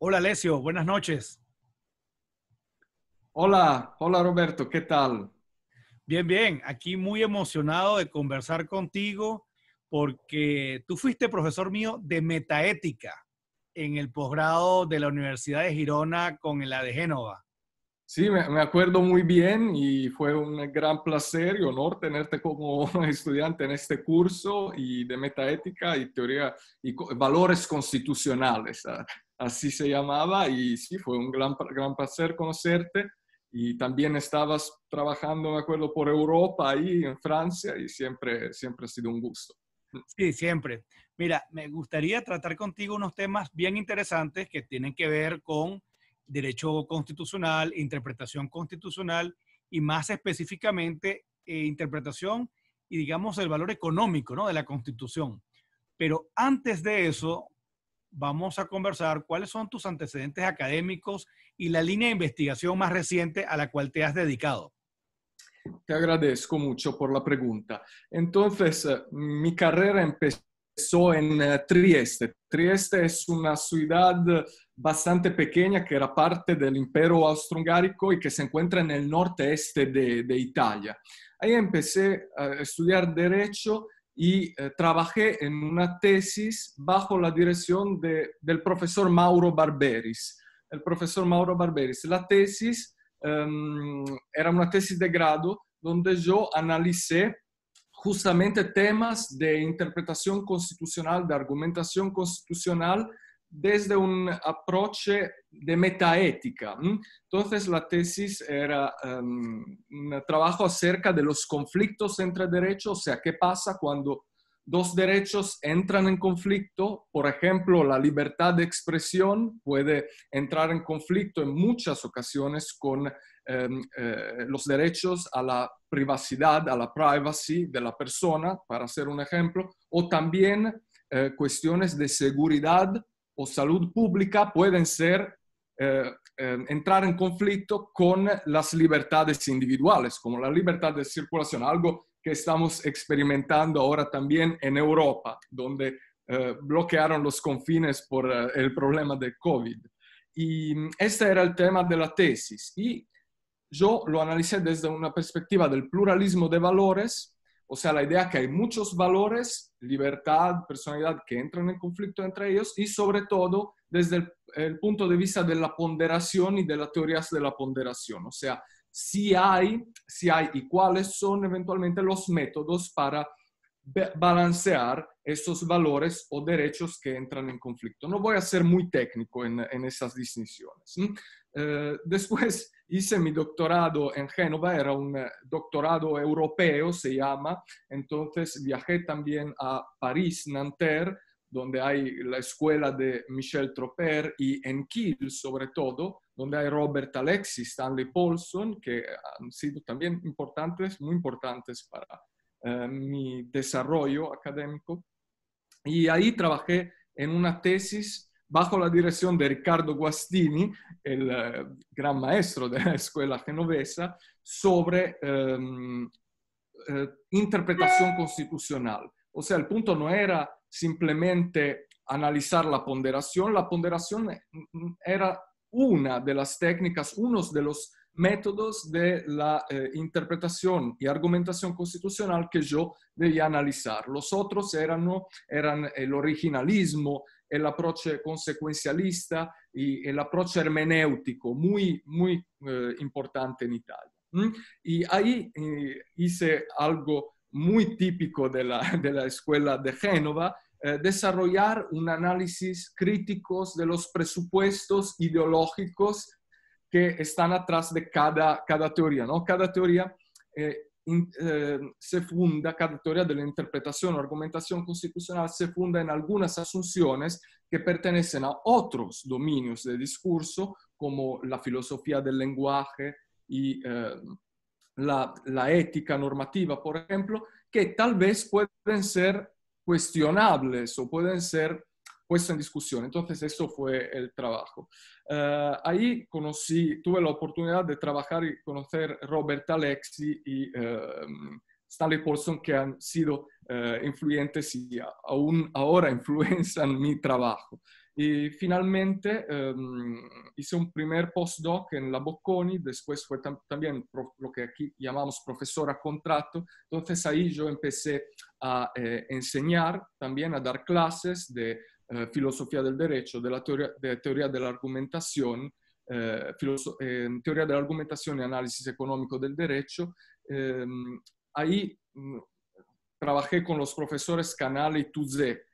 Hola, Lesio, buenas noches. Hola, hola Roberto, ¿qué tal? Bien, bien, aquí muy emocionado de conversar contigo porque tú fuiste profesor mío de metaética en el posgrado de la Universidad de Girona con la de Génova. Sí, me acuerdo muy bien y fue un gran placer y honor tenerte como estudiante en este curso y de metaética y teoría y valores constitucionales. Ah así se llamaba, y sí, fue un gran, gran placer conocerte. Y también estabas trabajando, me acuerdo, por Europa, y en Francia, y siempre, siempre ha sido un gusto. Sí, siempre. Mira, me gustaría tratar contigo unos temas bien interesantes que tienen que ver con derecho constitucional, interpretación constitucional y más específicamente eh, interpretación y digamos el valor económico ¿no? de la constitución. Pero antes de eso, vamos a conversar cuáles son tus antecedentes académicos y la línea de investigación más reciente a la cual te has dedicado. Te agradezco mucho por la pregunta. Entonces, eh, mi carrera empezó en eh, Trieste. Trieste es una ciudad bastante pequeña que era parte del imperio austrohúngaro y que se encuentra en el norte-este de, de Italia. Ahí empecé a estudiar derecho y eh, trabajé en una tesis bajo la dirección del profesor Mauro Barberis. El profesor Mauro Barberis, la tesis em, era una tesis de grado donde yo analicé justamente temas de interpretación constitucional, de argumentación constitucional desde un aproche de metaética. Entonces la tesis era em, un trabajo acerca de los conflictos entre derechos, o sea, qué pasa cuando dos derechos entran en conflicto. Por ejemplo, la libertad de expresión puede entrar en conflicto en muchas ocasiones con em, eh, los derechos a la privacidad, a la privacy de la persona, para ser un ejemplo, o también eh, cuestiones de seguridad o salud pública pueden ser, eh, eh, entrar en conflicto con las libertades individuales, como la libertad de circulación, algo que estamos experimentando ahora también en Europa, donde eh, bloquearon los confines por el problema del COVID. Y mm, este era el tema de la tesis. Y yo lo analicé desde una perspectiva del pluralismo de valores o sea, la idea que hay muchos valores, libertad, personalidad, que entran en conflicto entre ellos y sobre todo desde el, punto de vista de la ponderación y de las teorías de la ponderación. O sea, si hay, si hay y cuáles son eventualmente los métodos para balancear esos valores o derechos que entran en conflicto. No voy a ser muy técnico en, esas distinciones. Eh, después, Hice mi doctorado en Génova, era un eh, doctorado europeo, se llama. Entonces viajé también a París, Nanterre, donde hay la escuela de Michel Troper y en Kiel, sobre todo, donde hay Robert Alexis, Stanley Paulson, que han sido también importantes, muy importantes para eh, mi desarrollo académico. Y ahí trabajé en una tesis bajo la dirección de Ricardo Guastini, el eh, gran maestro de la escuela genovesa, sobre em, eh, interpretación constitucional. O sea, el punto no era simplemente analizar la ponderación, la ponderación eh, mm, era una de las técnicas, uno de los métodos de la interpretación y argumentación constitucional que yo debía analizar. Los otros eran el originalismo, el approach consecuencialista y e el approach hermenéutico, muy, eh, importante en Italia. Y ahí eh, hice algo muy típico de la, escuela de Génova, eh, desarrollar un análisis crítico de los presupuestos ideológicos que están atrás de cada, cada teoría. ¿no? Cada teoría eh, se funda, cada teoría de la interpretación o argumentación constitucional se funda en algunas asunciones que pertenecen a otros dominios de discurso, como la filosofía del lenguaje y eh, la, la ética normativa, por ejemplo, que tal vez pueden ser cuestionables o pueden ser puesta en discusión. Entonces, eso fue el trabajo. Eh, ahí conocí, tuve la oportunidad de trabajar y conocer Robert Alexi y em, Stanley Paulson, que han sido eh, influyentes y aún ahora influencian mi trabajo. Y finalmente em, hice un primer postdoc en la Bocconi, después fue también lo que aquí llamamos profesora a contrato. Entonces ahí yo empecé a eh, enseñar, también a dar clases de eh, filosofía del derecho, de la eh, ehm, teoría de, teoría de la argumentación, teoría de la argumentación y análisis económico del derecho. Ehm, ahí mm, trabajé con los profesores Canale y Tuzé.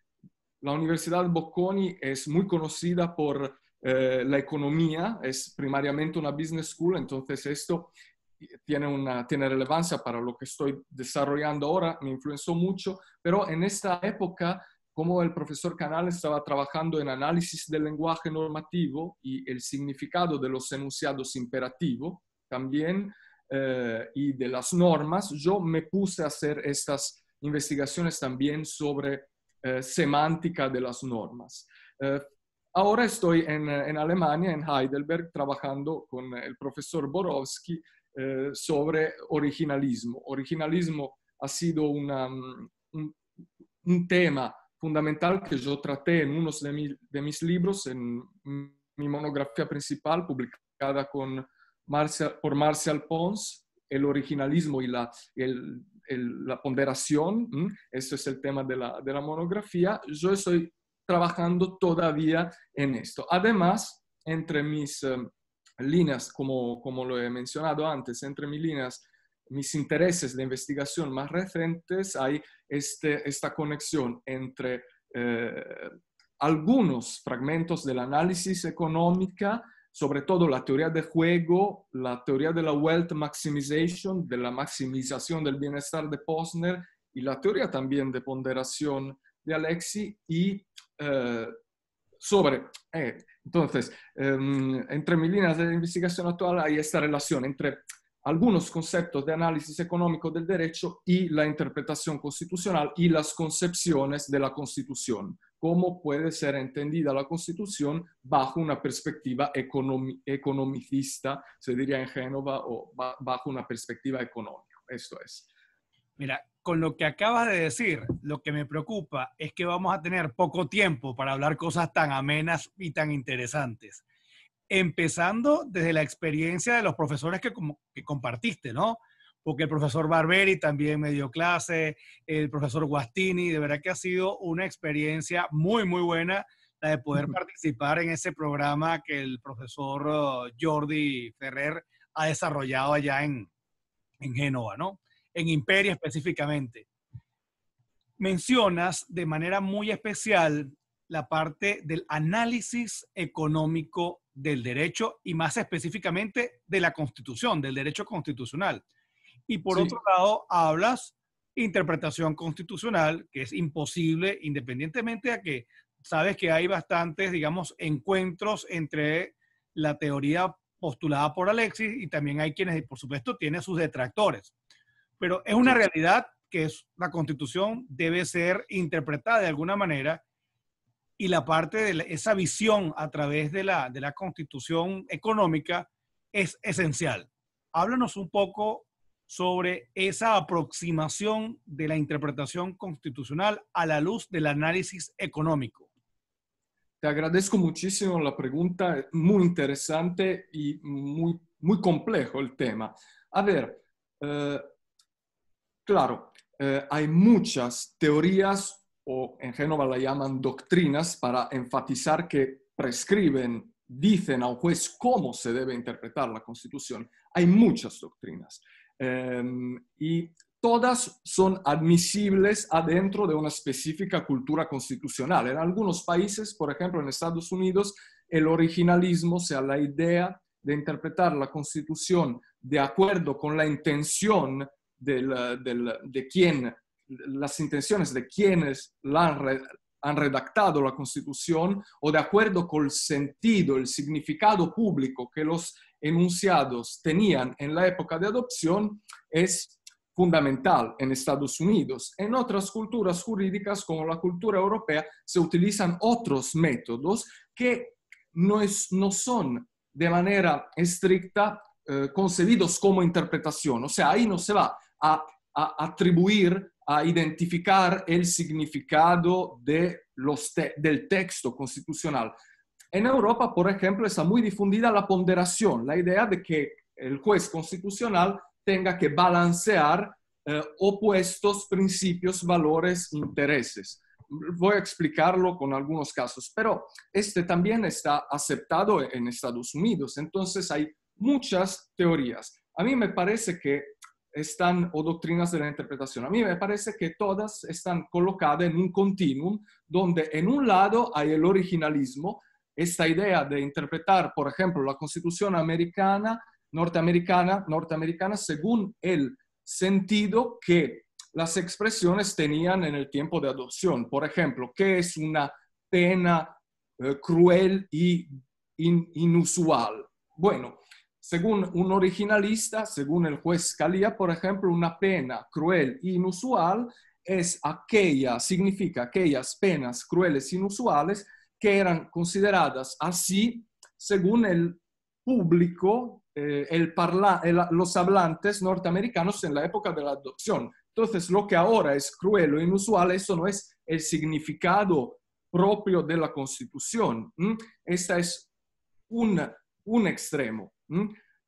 La Universidad Bocconi es muy conocida por eh, la economía, es primariamente una business school, entonces esto tiene, una, tiene relevancia para lo que estoy desarrollando ahora, me influenció mucho, pero en esta época como el profesor Canales estaba trabajando en análisis del lenguaje normativo y el significado de los enunciados imperativos también eh, y de las normas, yo me puse a hacer estas investigaciones también sobre eh, semántica de las normas. Eh, ahora estoy en, Alemania, en Heidelberg, trabajando con el profesor Borowski sobre originalismo. Originalismo ha sido mm, un, un tema fundamental que yo traté en uno de, mis libros, en mi monografía principal publicada con Marcia, por Marcial Pons, el originalismo y la, ponderación, eso es el tema de la, monografía, yo estoy trabajando todavía en esto. Además, entre mis eh, líneas, como, como lo he mencionado antes, entre mis líneas mis intereses de investigación más recientes, hay este, esta conexión entre eh, algunos fragmentos del análisis económica, sobre todo la teoría de juego, la teoría de la wealth maximization, de la maximización del bienestar de Posner y la teoría también de ponderación de Alexi y eh, sobre, eh, entonces, em, entre mis líneas de investigación actual hay esta relación entre algunos conceptos de análisis económico del derecho y la interpretación constitucional y las concepciones de la Constitución, cómo puede ser entendida la Constitución bajo una perspectiva economicista, se diría en Génova, o bajo una perspectiva económica. Esto es. Mira, con lo que acabas de decir, lo que me preocupa es que vamos a tener poco tiempo para hablar cosas tan amenas y tan interesantes empezando desde la experiencia de los profesores que, compartiste, ¿no? Porque el profesor Barberi también me dio clase, el profesor Guastini, de verdad que ha sido una experiencia muy, muy buena la de poder participar en ese programa que el profesor oh, Jordi Ferrer ha desarrollado allá en, en Génova, ¿no? En Imperia específicamente. Mencionas de manera muy especial la parte del análisis económico del derecho y más específicamente de la constitución, del derecho constitucional. Y por otro lado, hablas interpretación constitucional, que es imposible independientemente a que sabes que hay bastantes, digamos, encuentros entre la teoría postulada por Alexis y también hay quienes, por supuesto, tienen sus detractores. Pero es una realidad que es, la constitución debe ser interpretada de alguna manera y la parte de esa visión a través de la, de la constitución económica es esencial. Háblanos un poco sobre esa aproximación de la interpretación constitucional a la luz del análisis económico. Te agradezco muchísimo la pregunta, muy interesante y muy, muy complejo el tema. A ver, eh, claro, eh, hay muchas teorías o en Génova la llaman doctrinas, para enfatizar que prescriben, dicen un juez cómo se debe interpretar la Constitución. Hay muchas doctrinas em, y todas son admisibles adentro de una específica cultura constitucional. En algunos países, por ejemplo en Estados Unidos, el originalismo, o sea, la idea de interpretar la Constitución de acuerdo con la intención del, del, de quien las intenciones de quienes han, redactado la Constitución o de acuerdo con el sentido, el significado público que los enunciados tenían en la época de adopción, es fundamental en Estados Unidos. En otras culturas jurídicas, como la cultura europea, se utilizan otros métodos que no, no son de manera estricta eh, concebidos como interpretación. O sea, ahí no se va a atribuir a identificar el significado de los del texto constitucional. En Europa, por ejemplo, está muy difundida la ponderación, la idea de que el juez constitucional tenga que balancear eh, opuestos principios, valores, intereses. Voy a explicarlo con algunos casos, pero este también está aceptado en Estados Unidos, entonces hay muchas teorías. A mí me parece que están, o doctrinas de la interpretación. A mí me parece que todas están colocadas en un continuum donde en un lado hay el originalismo, esta idea de interpretar, por ejemplo, la constitución americana, norteamericana, norteamericana según el sentido que las expresiones tenían en el tiempo de adopción. Por ejemplo, ¿qué es una pena eh, cruel y inusual? Bueno, según un originalista, según el juez Scalia, por ejemplo, una pena cruel e inusual es aquella, significa aquellas penas crueles e inusuales que eran consideradas así según el público, eh, los hablantes norteamericanos en la época de la adopción. Entonces, lo que ahora es cruel o inusual, eso no es el significado propio de la Constitución. Este es un extremo.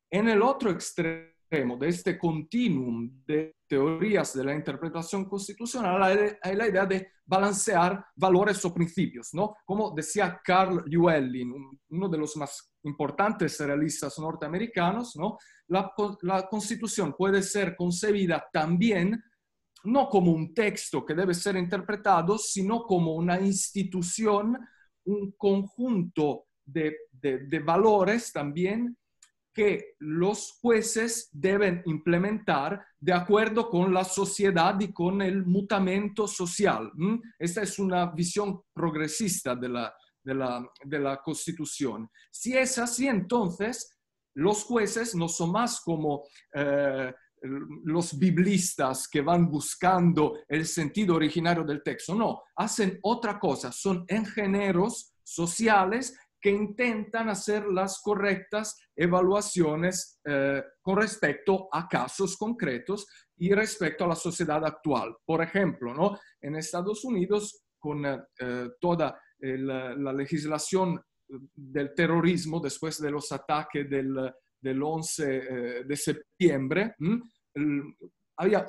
En el otro extremo de este continuum de teorías de la interpretación constitucional hay la idea de balancear valores o principios, ¿no? Como decía Carl Llewellyn, uno de los más importantes realistas norteamericanos, ¿no? La, constitución puede ser concebida también no como un texto que debe ser interpretado, sino como una institución, un conjunto de, de valores también que los jueces deben implementar de acuerdo con la sociedad y con el mutamento social. Esta es una visión progresista de la, de la, Constitución. Si es así, entonces los jueces no son más como... Eh, los biblistas que van buscando el sentido originario del texto. No, hacen otra cosa, son ingenieros sociales que intentan hacer las correctas evaluaciones eh, con respecto a casos concretos y respecto a la sociedad actual. Por ejemplo, en Estados Unidos, con eh, eh, toda la legislación del terrorismo después de los ataques del, 11 de septiembre, había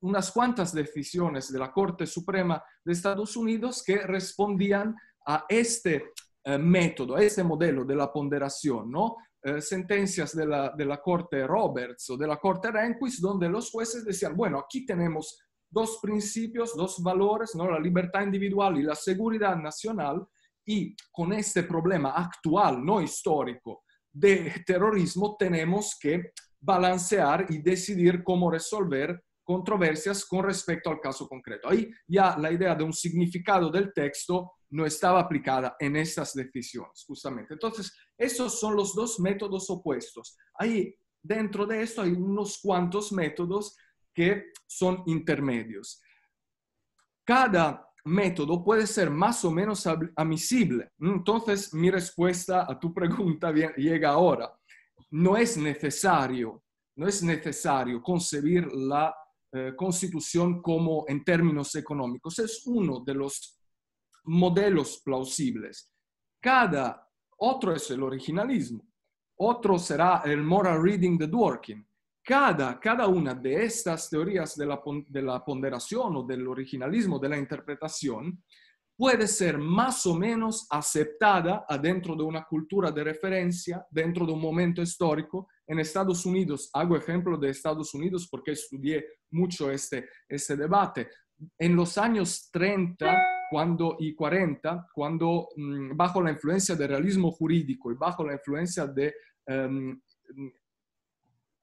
unas cuantas decisiones de la Corte Suprema de Estados Unidos que respondían a este eh, método, a ese modelo de la ponderación, ¿no? Eh, sentencias de la, de Corte Roberts o de la Corte Rehnquist, donde los jueces decían, bueno, aquí tenemos dos principios, dos valores, ¿no? la libertad individual y la seguridad nacional, y con este problema actual, no histórico, de terrorismo, tenemos que balancear y decidir cómo resolver controversias con respecto al caso concreto. Ahí ya la idea de un significado del texto no estaba aplicada en estas decisiones, justamente. Entonces, esos son los dos métodos opuestos. Ahí, dentro de esto, hay unos cuantos métodos que son intermedios. Cada método puede ser más o menos admisible. Entonces, mi respuesta a tu pregunta llega ahora. No es necesario, no es necesario concebir la eh, constitución como en términos económicos. Es uno de los modelos plausibles. Cada otro es el originalismo, otro será el moral reading de Dworkin. Cada, cada una de estas teorías de la, ponderación o del originalismo de la interpretación puede ser más o menos aceptada dentro de una cultura de referencia, dentro de un momento histórico. En Estados Unidos, hago ejemplo de Estados Unidos porque estudié mucho este, este debate. En los años 30, cuando, y 40, cuando mm, bajo la influencia del realismo jurídico y bajo la influencia de em, mm,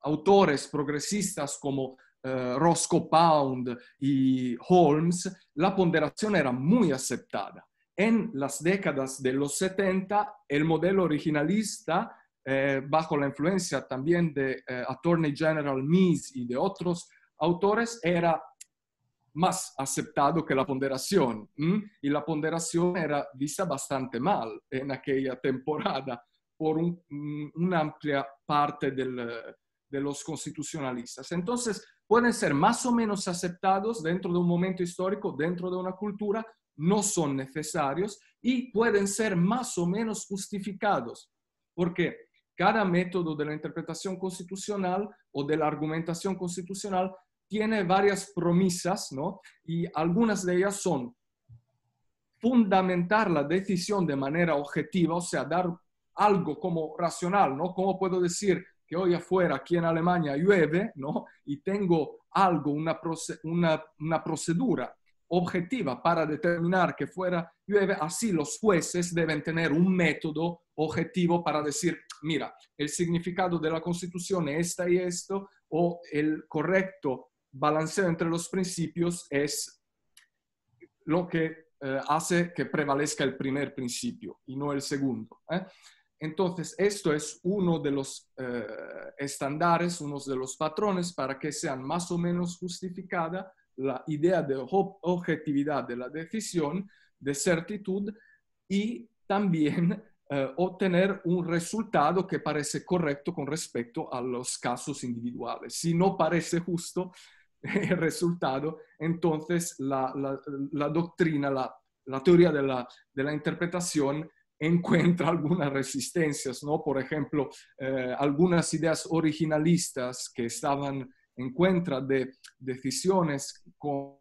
autores progresistas como eh, Roscoe Pound y Holmes, la ponderación era muy aceptada. En las décadas de los 70, el modelo originalista, eh, bajo la influencia también de eh, Attorney General Meese y de otros autores, era más aceptado que la ponderación. Y la ponderación era vista bastante mal en aquella temporada por mm, una amplia parte del, eh, de los constitucionalistas. Entonces, pueden ser más o menos aceptados dentro de un momento histórico, dentro de una cultura, no son necesarios y pueden ser más o menos justificados, porque cada método de la interpretación constitucional o de la argumentación constitucional tiene varias promesas, ¿no? Y algunas de ellas son fundamentar la decisión de manera objetiva, o sea, dar algo como racional, ¿no? ¿Cómo puedo decir que hoy afuera, aquí en Alemania, llueve, ¿no? Y tengo algo, una, una, una procedura objetiva para determinar que fuera llueve, así los jueces deben tener un método objetivo para decir, mira, el significado de la constitución es esta y esto, o el correcto balanceo entre los principios es lo que eh, hace que prevalezca el primer principio y no el segundo. ¿eh? Entonces, esto es uno de los eh, estándares, uno de los patrones para que sean más o menos justificada la idea de objetividad de la decisión, de certitud y también obtener un resultado que parece correcto con respecto a los casos individuales. Si no parece justo, el resultado, entonces la, doctrina, la, la teoría de la, interpretación encuentra algunas resistencias, ¿no? Por ejemplo, eh, algunas ideas originalistas que estaban en contra de decisiones como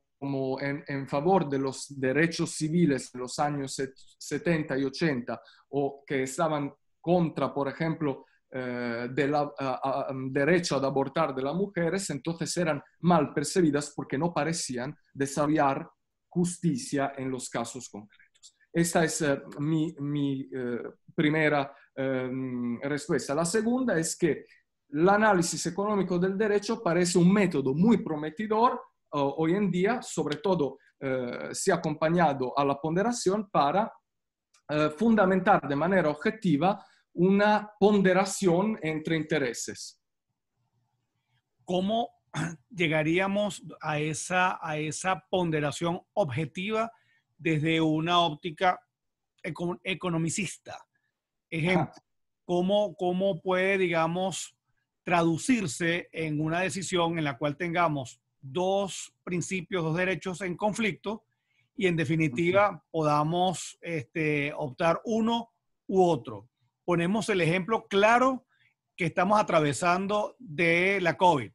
en, en, favor de los derechos civiles en los años 70 y 80 o que estaban contra, por ejemplo, eh, del eh, derecho a, derecho abortar de las mujeres, entonces eran mal percibidas porque no parecían desarrollar justicia en los casos concretos. Esta es eh, mi, primera em, respuesta. La segunda es que el análisis económico del derecho parece un método muy prometedor hoy en día, sobre todo si acompañado a la ponderación para fundamentar de manera objetiva una ponderación entre intereses. ¿Cómo llegaríamos a esa, a esa ponderación objetiva desde una óptica economicista? Ejemplo, ¿cómo, puede, digamos, traducirse en una decisión en la cual tengamos dos principios, dos derechos en conflicto y en definitiva podamos este, optar uno u otro ponemos el ejemplo claro que estamos atravesando de la COVID.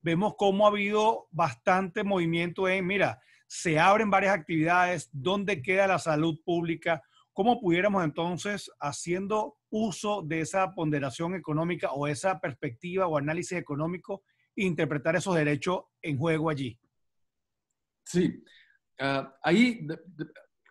Vemos cómo ha habido bastante movimiento en, mira, se abren varias actividades, dónde queda la salud pública, cómo pudiéramos entonces, haciendo uso de esa ponderación económica o esa perspectiva o análisis económico, interpretar esos derechos en juego allí. Sí, ah, ahí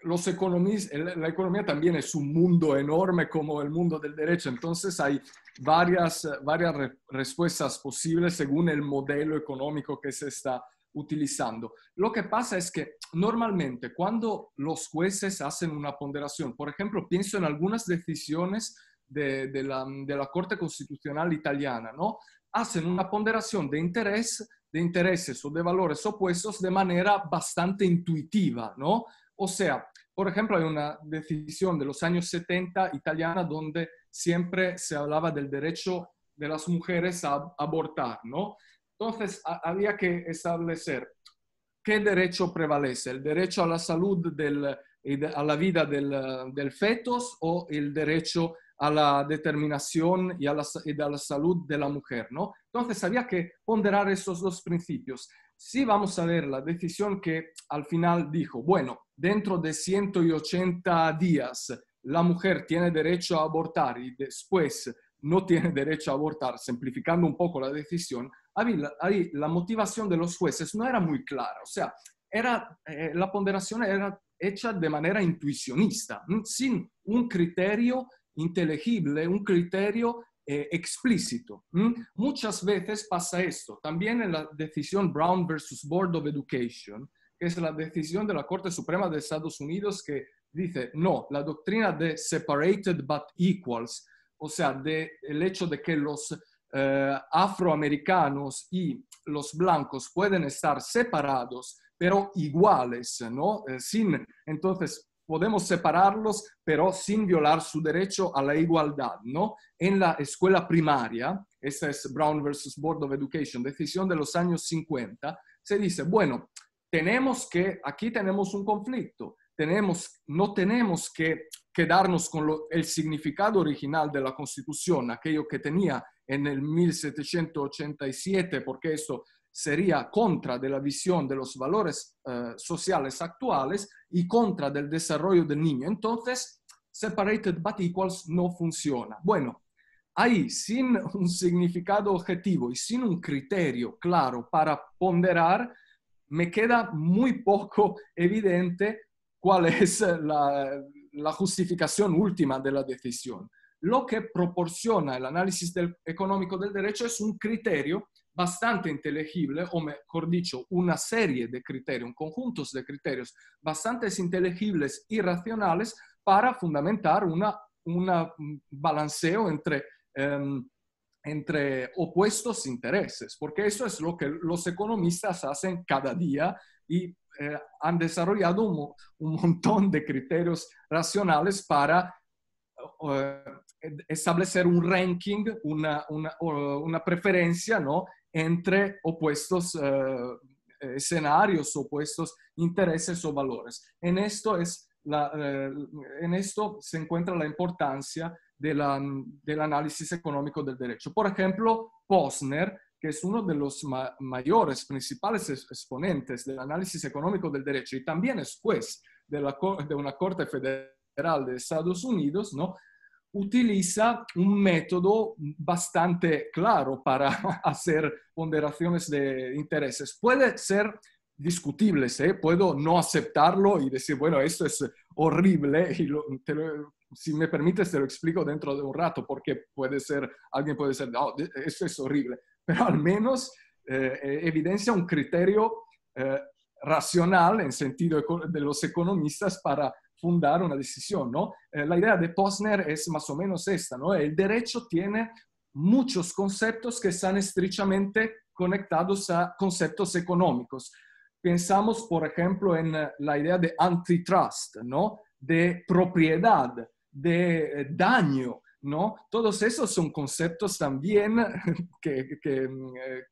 los la economía también es un mundo enorme como el mundo del derecho, entonces hay varias, varias respuestas posibles según el modelo económico que se está utilizando. Lo que pasa es que normalmente cuando los jueces hacen una ponderación, por ejemplo, pienso en algunas decisiones de, de, la, de la, Corte Constitucional italiana, ¿no? Hacen una ponderación de interés de intereses o de valores opuestos de manera bastante intuitiva, ¿no? O sea, por ejemplo, hay una decisión de los años 70 italiana donde siempre se hablaba del derecho de las mujeres a abortar, ¿no? Entonces, había que establecer qué derecho prevalece, el derecho a la salud del, a la vida del, feto o el derecho a la determinación y a la, salud de la mujer, ¿no? Entonces, había que ponderar esos dos principios. Si sí vamos a ver la decisión que al final dijo, bueno, dentro de 180 días la mujer tiene derecho a abortar y después no tiene derecho a abortar, simplificando un poco la decisión, ahí la, motivación de los jueces no era muy clara. O sea, era, eh, la ponderación era hecha de manera intuicionista, sin un criterio inteligible, un criterio eh, explícito. Muchas veces pasa esto. También en la decisión Brown versus Board of Education, que es la decisión de la Corte Suprema de Estados Unidos que dice, no, la doctrina de separated but equals, o sea, de, el hecho de que los eh, afroamericanos y los blancos pueden estar separados, pero iguales, ¿no? Eh, sin, entonces, podemos separarlos, pero sin violar su derecho a la igualdad, ¿no? En la escuela primaria, esta es Brown versus Board of Education, decisión de los años 50, se dice, bueno, tenemos que, aquí tenemos un conflicto, tenemos, no tenemos que quedarnos con el significado original de la Constitución, aquello que tenía en el 1787, porque eso sería contra de la visión de los valores eh, sociales actuales y contra del desarrollo del niño. Entonces, separated but equals no funciona. Bueno, ahí, sin un significado objetivo y sin un criterio claro para ponderar, me queda muy poco evidente cuál es la, justificación última de la decisión. Lo que proporciona el análisis económico del derecho es un criterio bastante inteligible, o mejor dicho, una serie de criterios, un conjunto de criterios bastante inteligibles y racionales para fundamentar una, un balanceo entre em, entre opuestos intereses, porque eso es lo que los economistas hacen cada día y eh, han desarrollado un, montón de criterios racionales para eh, establecer un ranking, una, preferencia ¿no? entre opuestos eh, escenarios, opuestos intereses o valores. En esto, es en esto se encuentra la importancia del análisis económico del derecho. Por ejemplo, Posner, que es uno de los mayores, principales exponentes del análisis económico del derecho y también es juez de, una Corte Federal de Estados Unidos, ¿no? utiliza un método bastante claro para hacer ponderaciones de intereses. Puede ser discutible, ¿eh? puedo no aceptarlo y decir, bueno, esto es horrible, y te lo, si me permites, te lo explico dentro de un rato, porque puede ser, alguien puede ser, no, oh, eso es horrible, pero al menos eh, eh, evidencia un criterio eh, racional en sentido de los economistas para fundar una decisión, ¿no? la idea de Posner es más o menos esta, ¿no? El derecho tiene muchos conceptos que están estrechamente conectados a conceptos económicos. Pensamos, por ejemplo, en la idea de antitrust, ¿no? de propiedad de eh, daño, ¿no? Todos esos son conceptos también que, mm, eh,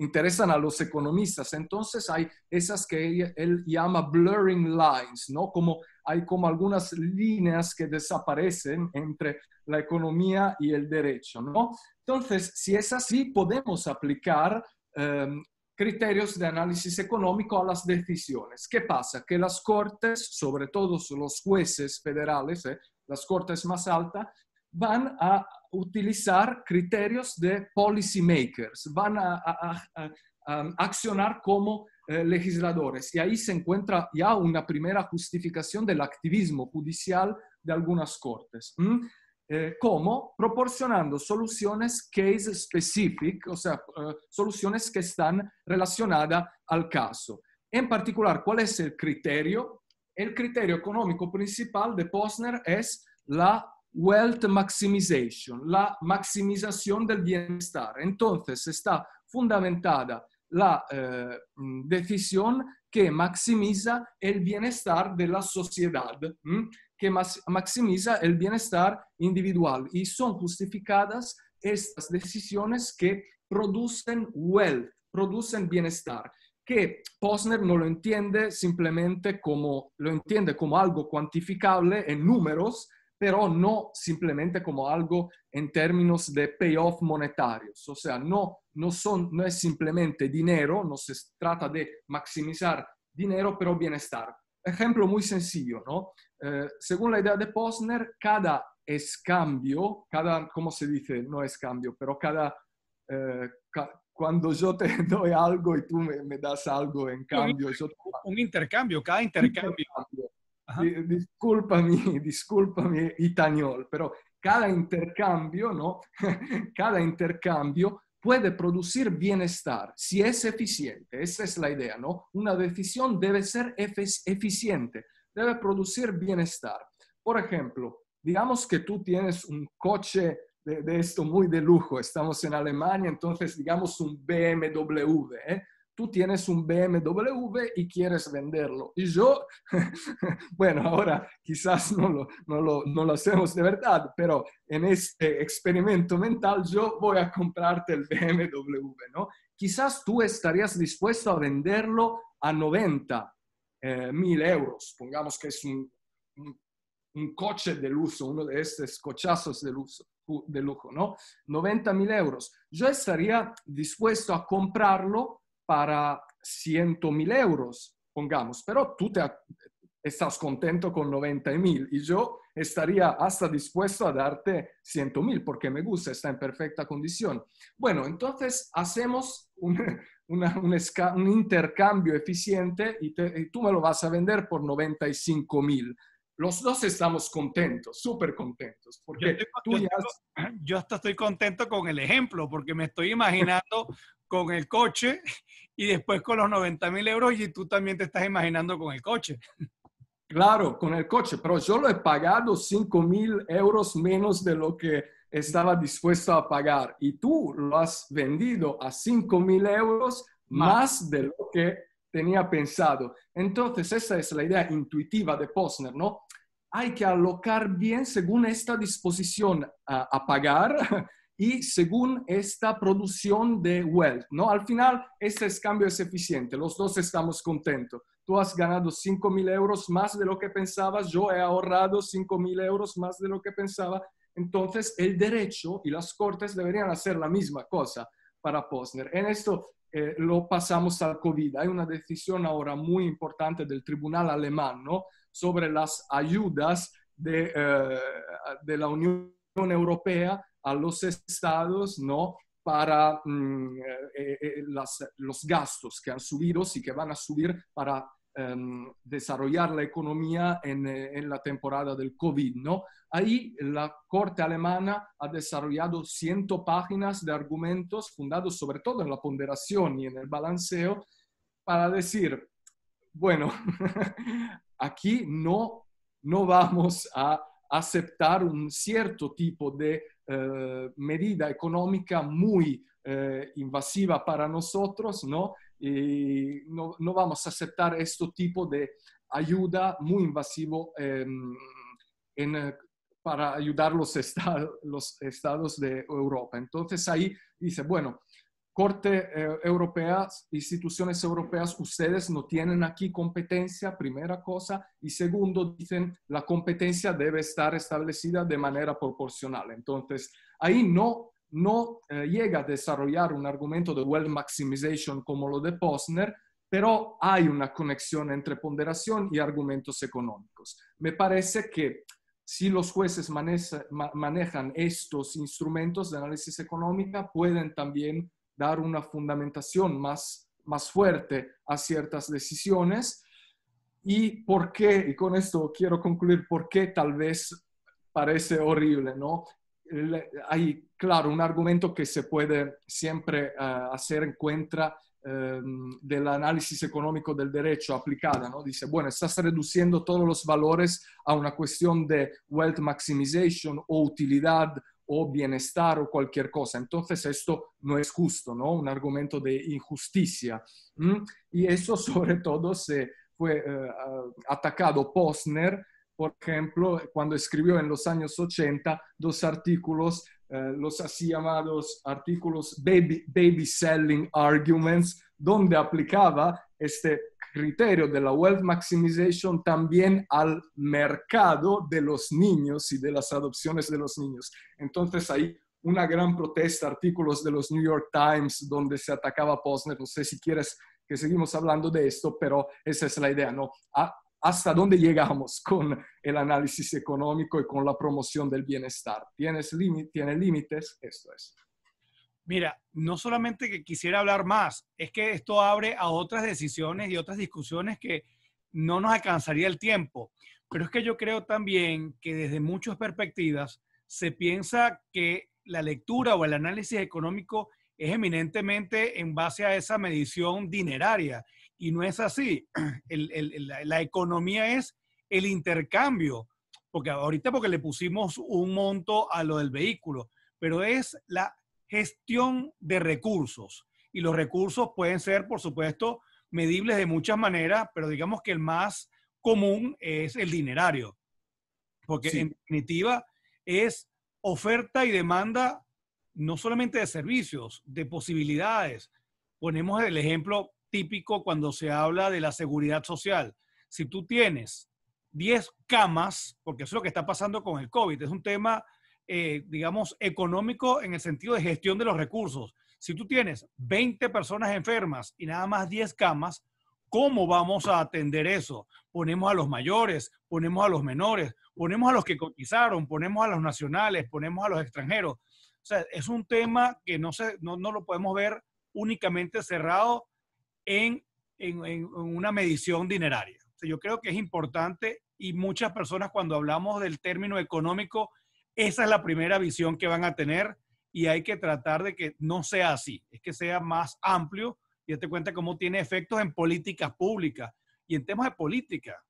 interesan a los economistas. Entonces hay esas que él llama blurring lines, ¿no? Como hay como algunas líneas que desaparecen entre la economía y el derecho, ¿no? Entonces, si es así, podemos aplicar em, criterios de análisis económico a las decisiones. ¿Qué pasa? Que las cortes, sobre todo los jueces federales, ¿eh? las cortes más altas, van a utilizar criterios de policy makers, van a, accionar como eh, legisladores. Y ahí se encuentra ya una primera justificación del activismo judicial de algunas cortes. Eh, como proporcionando soluciones case specific, o sea, eh, soluciones que están relacionadas al caso. En particular, ¿cuál es el criterio el criterio económico principal de Posner es la wealth maximization, la maximización del bienestar. Entonces está fundamentada la eh, mm, decisión que maximiza el bienestar de la sociedad, que maximiza el bienestar individual. Y son justificadas estas decisiones que producen wealth, producen bienestar. que Posner no lo entiende simplemente como, lo entiende como algo cuantificable en números, pero no simplemente como algo en términos de payoff monetarios. O sea, no, no, son, no es simplemente dinero, no se trata de maximizar dinero, pero bienestar. Ejemplo muy sencillo, ¿no? Eh, según la idea de Posner, cada escambio, cada, ¿cómo se dice? No escambio, pero cada, eh, cuando yo te doy algo y tú me, das algo en cambio. Un, intercambio, cada intercambio. Disculpa mi, disculpa pero cada intercambio, ¿no? cada intercambio puede producir bienestar si es eficiente. Esa es la idea, ¿no? Una decisión debe ser eficiente, debe producir bienestar. Por ejemplo, digamos que tú tienes un coche de, esto muy de lujo. Estamos en Alemania, entonces digamos un BMW. ¿eh? Tú tienes un BMW y quieres venderlo. Y yo, bueno, ahora quizás no lo, no, lo, no hacemos de verdad, pero en este eh, experimento mental yo voy a comprarte el BMW, ¿no? Quizás tú estarías dispuesto a venderlo a 90 eh, mil euros. Pongamos que es un, un, coche de uso, uno de estos cochazos de uso de lujo, ¿no? 90 mil euros. Yo estaría dispuesto a comprarlo para 100 mil euros, pongamos, pero tú te, estás contento con 90 mil y yo estaría hasta dispuesto a darte 100 mil porque me gusta, está en perfecta condición. Bueno, entonces hacemos un, intercambio eficiente y, y, tú me lo vas a vender por 95 mil los dos estamos contentos, súper contentos, porque yo, estoy, hasta estoy contento con el ejemplo, porque me estoy imaginando con el coche y después con los 90 mil euros y tú también te estás imaginando con el coche. Claro, con el coche, pero yo lo he pagado 5 mil euros menos de lo que estaba dispuesto a pagar y tú lo has vendido a 5 mil euros más de lo que tenía pensado. Entonces, esa es la idea intuitiva de Posner, ¿no? hay que alocar bien según esta disposición a, pagar y según esta producción de wealth, ¿no? Al final, este cambio es eficiente, los dos estamos contentos. Tú has ganado 5.000 euros más de lo que pensabas, yo he ahorrado 5.000 euros más de lo que pensaba. Entonces, el derecho y las cortes deberían hacer la misma cosa para Posner. En esto eh, lo pasamos al COVID. Hay una decisión ahora muy importante del tribunal alemán, ¿no? sobre las ayudas de, eh, de la Unión Europea a los estados, ¿no? para mm, eh, eh, los gastos que han subido y que van a subir para em, desarrollar la economía en, en, la temporada del COVID. ¿no? Ahí la Corte alemana ha desarrollado 100 páginas de argumentos fundados sobre todo en la ponderación y en el balanceo para decir, bueno, aquí no, vamos a aceptar un cierto tipo de eh, medida económica muy eh, invasiva para nosotros, ¿no? Y no, vamos a aceptar este tipo de ayuda muy invasivo em, eh, para ayudar los, los estados de Europa. Entonces ahí dice, bueno, Corte eh, Europea, instituciones europeas, ustedes no tienen aquí competencia, primera cosa, y segundo, dicen la competencia debe estar establecida de manera proporcional. Entonces, ahí no, no eh, llega a desarrollar un argumento de wealth maximization como lo de Posner, pero hay una conexión entre ponderación y argumentos económicos. Me parece que si los jueces manejan estos instrumentos de análisis económica, pueden también dar una fundamentación más, más fuerte a ciertas decisiones. Y por qué, y con esto quiero concluir, por qué tal vez parece horrible, ¿no? Hay, claro, un argumento que se puede siempre eh, hacer en contra em, del análisis económico del derecho aplicada, ¿no? Dice, bueno, estás reduciendo todos los valores a una cuestión de wealth maximization o utilidad o bienestar o cualquier cosa. Entonces esto no es justo, ¿no? Un argumento de injusticia. Y eso sobre todo se fue eh, atacado Posner, por ejemplo, cuando escribió en los años 80 dos artículos, eh, los así llamados artículos baby, baby selling arguments, donde aplicaba este criterio de la wealth maximization también al mercado de los niños y de las adopciones de los niños. Entonces hay una gran protesta, artículos de los New York Times donde se atacaba Posner, no sé si quieres que seguimos hablando de esto, pero esa es la idea, ¿no? hasta dónde llegamos con el análisis económico y con la promoción del bienestar. tiene límites? Esto es. Mira, no solamente que quisiera hablar más, es que esto abre a otras decisiones y otras discusiones que no nos alcanzaría el tiempo. Pero es que yo creo también que desde muchas perspectivas se piensa que la lectura o el análisis económico es eminentemente en base a esa medición dineraria. Y no es así. la, la economía es el intercambio, porque ahorita porque le pusimos un monto a lo del vehículo, pero es la gestión de recursos. Y los recursos pueden ser, por supuesto, medibles de muchas maneras, pero digamos que el más común es el dinerario, porque en definitiva es oferta y demanda no solamente de servicios, de posibilidades. Ponemos el ejemplo típico cuando se habla de la seguridad social. Si tú tienes 10 camas, porque eso es lo que está pasando con el COVID, es un tema eh, digamos, económico en el sentido de gestión de los recursos. Si tú tienes 20 personas enfermas y nada más 10 camas, ¿cómo vamos a atender eso? Ponemos a los mayores, ponemos a los menores, ponemos a los que cotizaron, ponemos a los nacionales, ponemos a los extranjeros. O sea, es un tema que no, se, no, lo podemos ver únicamente cerrado en, en, en una medición dineraria. yo creo que es importante y muchas personas cuando hablamos del término económico esa es la primera visión que van a tener y hay que tratar de que no sea así, es que sea más amplio y te cuenta cómo tiene efectos en políticas públicas y en temas de política.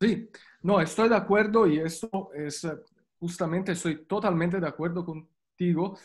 Sí, no, estoy de acuerdo y esto es eh, justamente, estoy totalmente de acuerdo contigo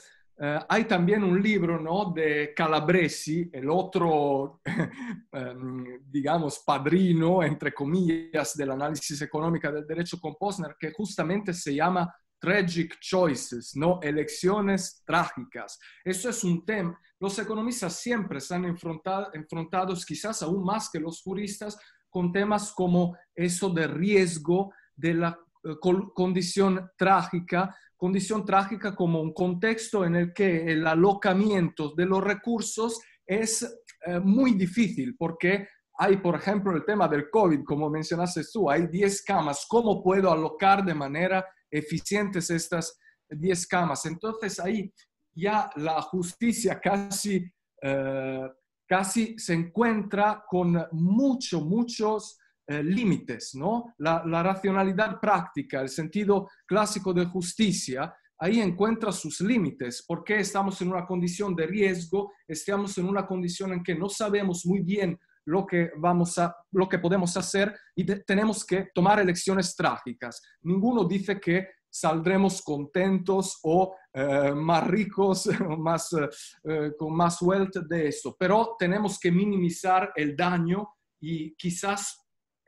eh, hay también un libro ¿no? de Calabresi, el otro, em, digamos, padrino, entre comillas, del análisis económica del derecho con Posner, que justamente se llama Tragic Choices, ¿no? elecciones trágicas. Eso es un tema. Los economistas siempre están enfrentados, quizás aún más que los juristas, con temas como eso de riesgo de la eh, condición trágica, condición trágica como un contexto en el que el alocamiento de los recursos es eh, muy difícil porque hay, por ejemplo, el tema del COVID, como mencionaste tú, hay 10 camas, ¿cómo puedo alocar de manera eficiente estas 10 camas? Entonces ahí ya la justicia casi, eh, casi se encuentra con muchos, muchos eh, límites, ¿no? La, racionalidad práctica, el sentido clásico de justicia, ahí encuentra sus límites, porque estamos en una condición de riesgo, estamos en una condición en que no sabemos muy bien lo que, vamos a, lo que podemos hacer y tenemos que tomar elecciones trágicas. Ninguno dice que saldremos contentos o eh, más ricos, más, eh, con más wealth de eso, pero tenemos que minimizar el daño y quizás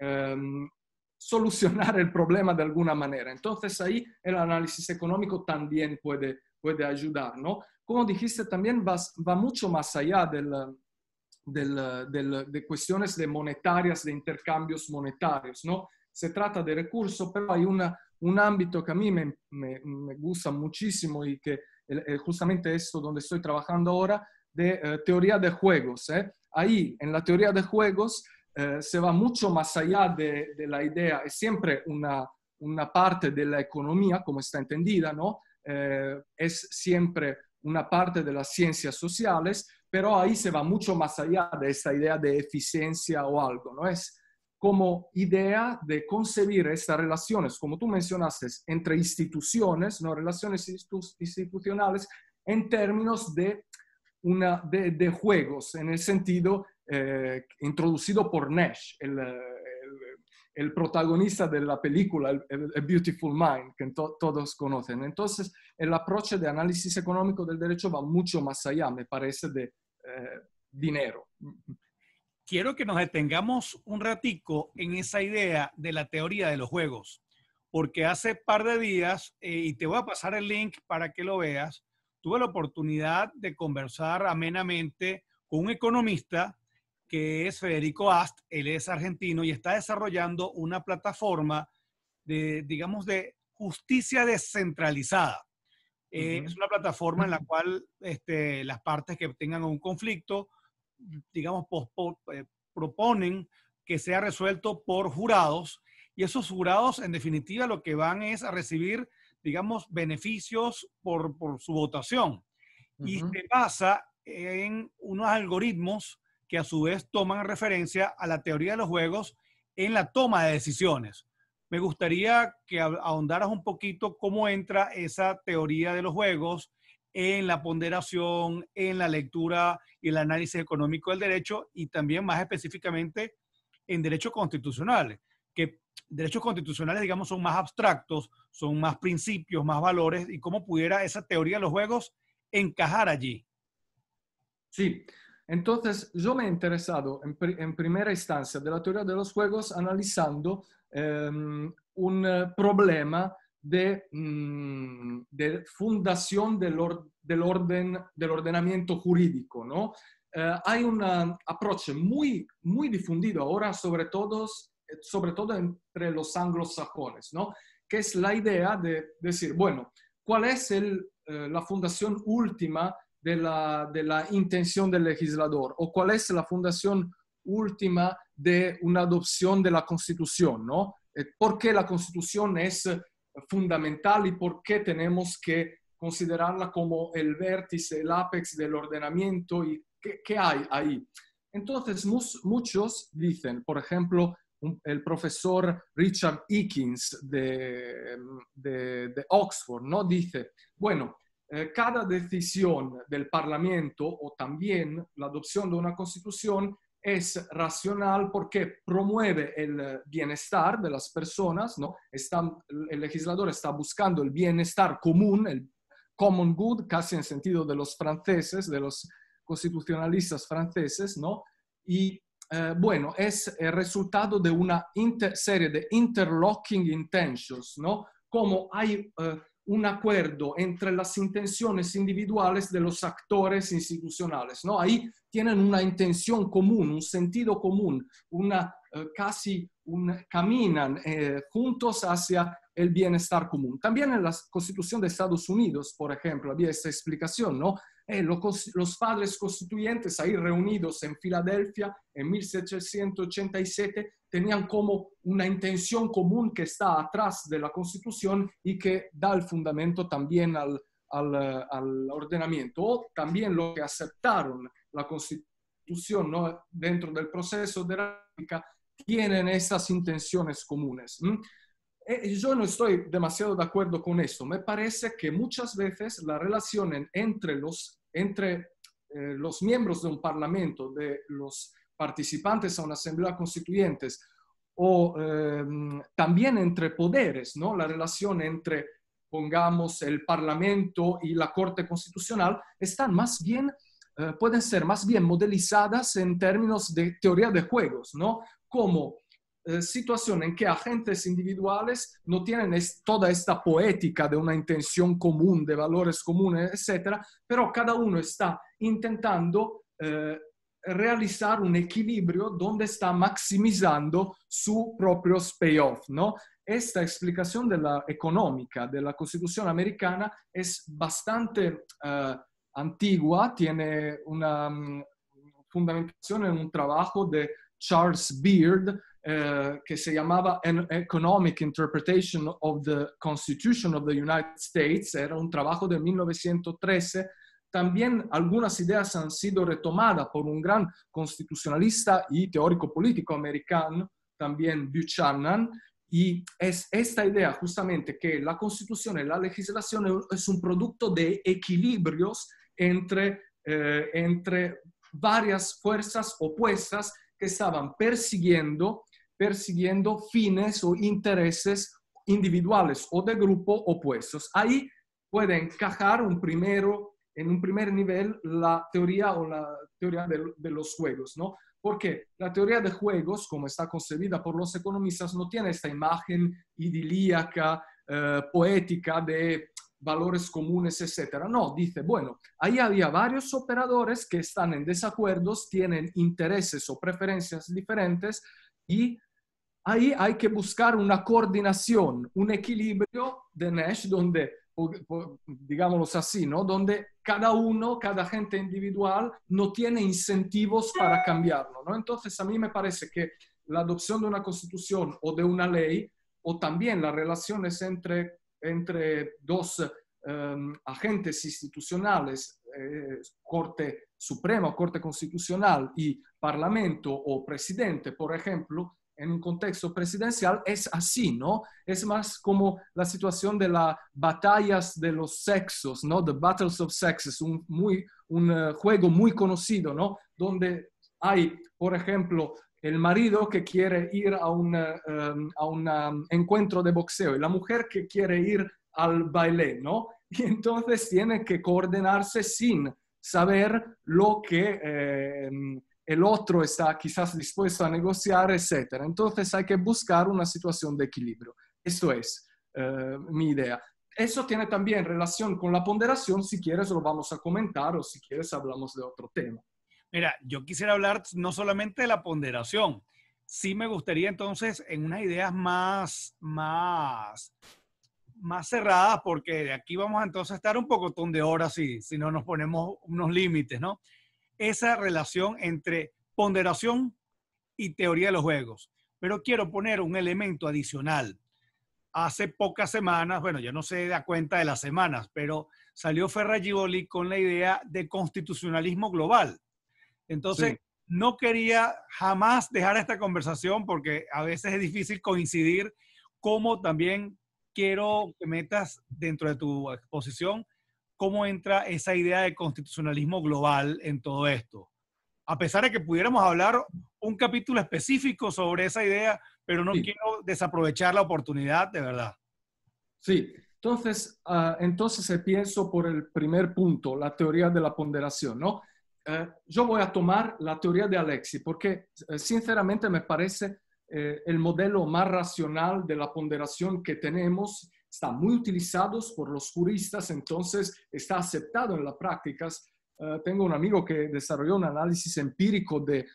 Em, solucionar el problema de alguna manera. Entonces ahí el análisis económico también puede, puede ayudar, Como dijiste, también va mucho más allá del, del, de cuestiones de monetarias, de intercambios monetarios, ¿no? Se trata de recursos, pero hay un ámbito que a mí me, gusta muchísimo y que es justamente esto donde estoy trabajando ahora, de eh, teoría de juegos. ¿eh? Ahí, en la teoría de juegos, eh, se va mucho más allá de, la idea, es siempre una, parte de la economía, como está entendida, ¿no? Eh, es siempre una parte de las ciencias sociales, pero ahí se va mucho más allá de esta idea de eficiencia o algo, ¿no? Es como idea de concebir estas relaciones, como tú mencionaste, entre instituciones, ¿no? Relaciones institucionales en términos de juegos, en el sentido eh, introducido por Nash, eh, el, protagonista de la película el, Beautiful Mind, que todos conocen. Entonces, el aproche de análisis económico del derecho va mucho más allá, me parece, de eh, dinero. Quiero que nos detengamos un ratico en esa idea de la teoría de los juegos, porque hace par de días, y te voy a pasar el link para que lo veas, tuve la oportunidad de conversar amenamente con un economista que es Federico Ast, él es argentino y está desarrollando una plataforma de, digamos, de justicia descentralizada. Eh, es una plataforma en la cual este, las partes que tengan un conflicto, digamos, eh, proponen que sea resuelto por jurados y esos jurados en definitiva lo que van es a recibir, digamos, beneficios por, por su votación. Y se basa en unos algoritmos que a su vez toman referencia a la teoría de los juegos en la toma de decisiones. Me gustaría que ahondaras un poquito cómo entra esa teoría de los juegos en la ponderación, en la lectura y el análisis económico del derecho y también más específicamente en derechos constitucionales, que derechos constitucionales, digamos, son más abstractos, son más principios, más valores y cómo pudiera esa teoría de los juegos encajar allí. Sí, entonces, yo me he interesado en, primera instancia de la teoría de los juegos analizando em, un eh, problema mm, de, fundación del, del, orden, del ordenamiento jurídico, ¿no? Eh, hay un um, approach muy, muy difundido ahora, sobre todo, eh, sobre todo entre los anglosajones, ¿no? que es la idea de decir, bueno, ¿cuál es la fundación última de la, de la intención del legislador o cuál es la fundación última de una adopción de la Constitución, ¿no? Eh, ¿Por qué la Constitución es fundamental y por qué tenemos que considerarla como el vértice, el ápex del ordenamiento y qué, hay ahí? Entonces, muchos dicen, por ejemplo, el profesor Richard Eakins de, de Oxford, ¿no? Dice, bueno, eh, cada decisión del Parlamento o también la adopción de una constitución es racional porque promueve el bienestar de las personas, ¿no? el legislador está buscando el bienestar común, el common good, casi en sentido de los franceses, de los constitucionalistas franceses, ¿no? Y eh, bueno, es el resultado de una serie de interlocking intentions, ¿no? Como hay... Eh, un acuerdo entre las intenciones individuales de los actores institucionales. ¿no? Ahí tienen una intención común, un sentido común, una, eh, casi un, caminan eh, juntos hacia el bienestar común. También en la Constitución de Estados Unidos, por ejemplo, había esta explicación, ¿no? Eh, los, padres constituyentes ahí reunidos en Filadelfia en 1787 tenían como una intención común que está atrás de la Constitución y que da el fundamento también al, eh, ordenamiento. O también lo que aceptaron la Constitución dentro del proceso de República tienen esas intenciones comunes. Eh, yo no estoy demasiado de acuerdo con esto. Me parece que muchas veces la relación entre los, entre, eh, los miembros de un parlamento, de los participantes a una asamblea constituyente, o em, también entre poderes, ¿no? la relación entre, pongamos, el parlamento y la Corte Constitucional, están más bien, eh, pueden ser más bien modelizadas en términos de teoría de juegos, ¿no? Como eh, situación en que agentes individuales no tienen toda esta poética de una intención común, de valores comunes, etcétera, pero cada uno está intentando eh, realizar un equilibrio donde está maximizando su propio payoff, ¿no? Esta explicación de la económica de la Constitución americana es bastante eh, antigua, tiene una mm, fundamentación en un trabajo de Charles Beard, eh, que se llamaba An Economic Interpretation of the Constitution of the United States, era un trabajo de 1913. También algunas ideas han sido retomadas por un gran constitucionalista y teórico político americano, también Buchanan, y es esta idea justamente que la constitución y la legislación es un producto de equilibrios entre, eh, entre varias fuerzas opuestas que estaban persiguiendo persiguiendo fines o intereses individuales o de grupo opuestos. Ahí puede encajar un primero, en un primer nivel la teoría o la teoría de, los juegos, ¿no? Porque la teoría de juegos, como está concebida por los economistas, no tiene esta imagen idílica, eh, poética de valores comunes, etcétera. No, dice, bueno, ahí había varios operadores que están en desacuerdos, tienen intereses o preferencias diferentes y ahí hay que buscar una coordinación, un equilibrio de Nash donde, digámoslo así, ¿no? Donde cada uno, cada gente individual no tiene incentivos para cambiarlo, ¿no? Entonces a mí me parece que la adopción de una constitución o de una ley o también las relaciones entre, entre dos em, agentes institucionales, eh, Corte Suprema o Corte Constitucional y Parlamento o Presidente, por ejemplo, en un contexto presidencial es así, ¿no? Es más como la situación de las batallas de los sexos, ¿no? The Battles of Sexes, un, muy, un eh, juego muy conocido, ¿no? Donde hay, por ejemplo, el marido que quiere ir a un, eh, em, a un em, encuentro de boxeo y la mujer que quiere ir al baile, ¿no? Y entonces tiene que coordinarse sin saber lo que... Eh, em, el otro está quizás dispuesto a negociar, etc. Entonces hay que buscar una situación de equilibrio. Eso es eh, mi idea. Eso tiene también relación con la ponderación, si quieres lo vamos a comentar o si quieres hablamos de otro tema. Mira, yo quisiera hablar no solamente de la ponderación, sí me gustaría entonces en unas ideas más, más, más cerradas, porque de aquí vamos a estar un pocotón de horas si, si no nos ponemos unos límites, ¿no? esa relación entre ponderación y teoría de los juegos. Pero quiero poner un elemento adicional. Hace pocas semanas, bueno, yo no se da cuenta de las semanas, pero salió Ferragioli con la idea de constitucionalismo global. Entonces, no quería jamás dejar esta conversación porque a veces es difícil coincidir, como también quiero que metas dentro de tu exposición cómo entra esa idea de constitucionalismo global en todo esto. A pesar de que pudiéramos hablar un capítulo específico sobre esa idea, pero no quiero desaprovechar la oportunidad, de verdad. Sí, entonces, uh, entonces eh, pienso por el primer punto, la teoría de la ponderación, ¿no? Eh, yo voy a tomar la teoría de Alexi porque eh, sinceramente me parece el modelo más racional de la ponderación que tenemos están muy utilizados por los juristas, entonces está aceptado en las prácticas. Eh, tengo un amigo que desarrolló un análisis empírico de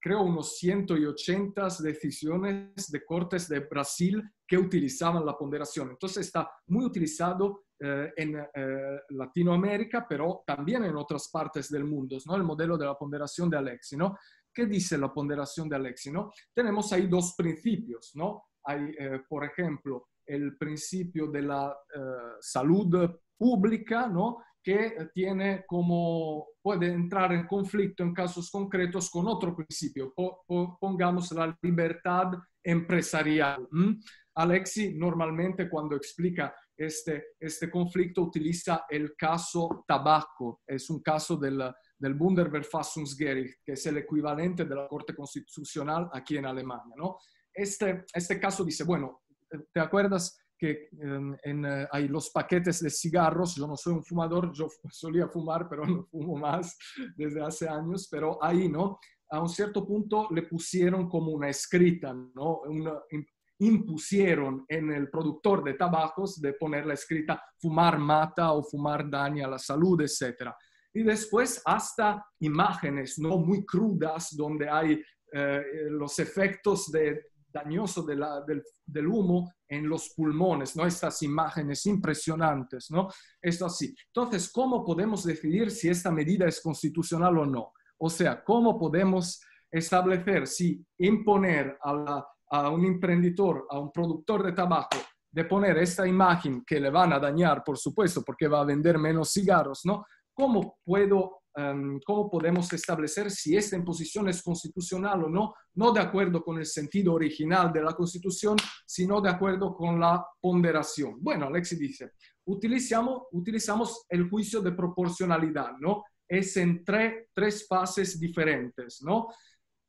creo unos 180 decisiones de cortes de Brasil que utilizaban la ponderación. Entonces está muy utilizado eh, en eh, Latinoamérica, pero también en otras partes del mundo, ¿no? El modelo de la ponderación de Alexi, ¿no? ¿Qué dice la ponderación de Alexi, no? Tenemos ahí dos principios, ¿no? Hay, por ejemplo, el principio de la eh, salud pública, ¿no? que tiene como, puede entrar en conflicto en casos concretos con otro principio, pongamos la libertad empresarial. alexis Alexi normalmente cuando explica este, este conflicto utiliza el caso tabaco, es un caso del, del que es el equivalente de la Corte Constitucional aquí en Alemania. ¿no? Este, este caso dice, bueno, ¿te acuerdas que em, eh, hay los paquetes de cigarros? Yo no soy un fumador, yo solía fumar, pero no fumo más desde hace años, pero ahí, ¿no? A un cierto punto le pusieron como una escrita, ¿no? impusieron en el productor de tabacos de poner la escrita fumar mata o fumar daña a la salud, etc. Y después hasta imágenes no muy crudas donde hay eh, eh, los efectos de dañoso del, del, humo en los pulmones, ¿no? Estas imágenes impresionantes, ¿no? Esto así. Entonces, ¿cómo podemos decidir si esta medida es constitucional o no? O sea, ¿cómo podemos establecer si imponer a, a un emprendedor, a un productor de tabaco, de poner esta imagen que le van a dañar, por supuesto, porque va a vender menos cigarros, ¿no? ¿Cómo puedo Em, cómo podemos establecer si esta imposición es constitucional o no, no de acuerdo con el sentido original de la Constitución, sino de acuerdo con la ponderación. Bueno, Alexi dice, utilizamos, utilizamos el juicio de proporcionalidad, ¿no? Es en tres fases diferentes, ¿no?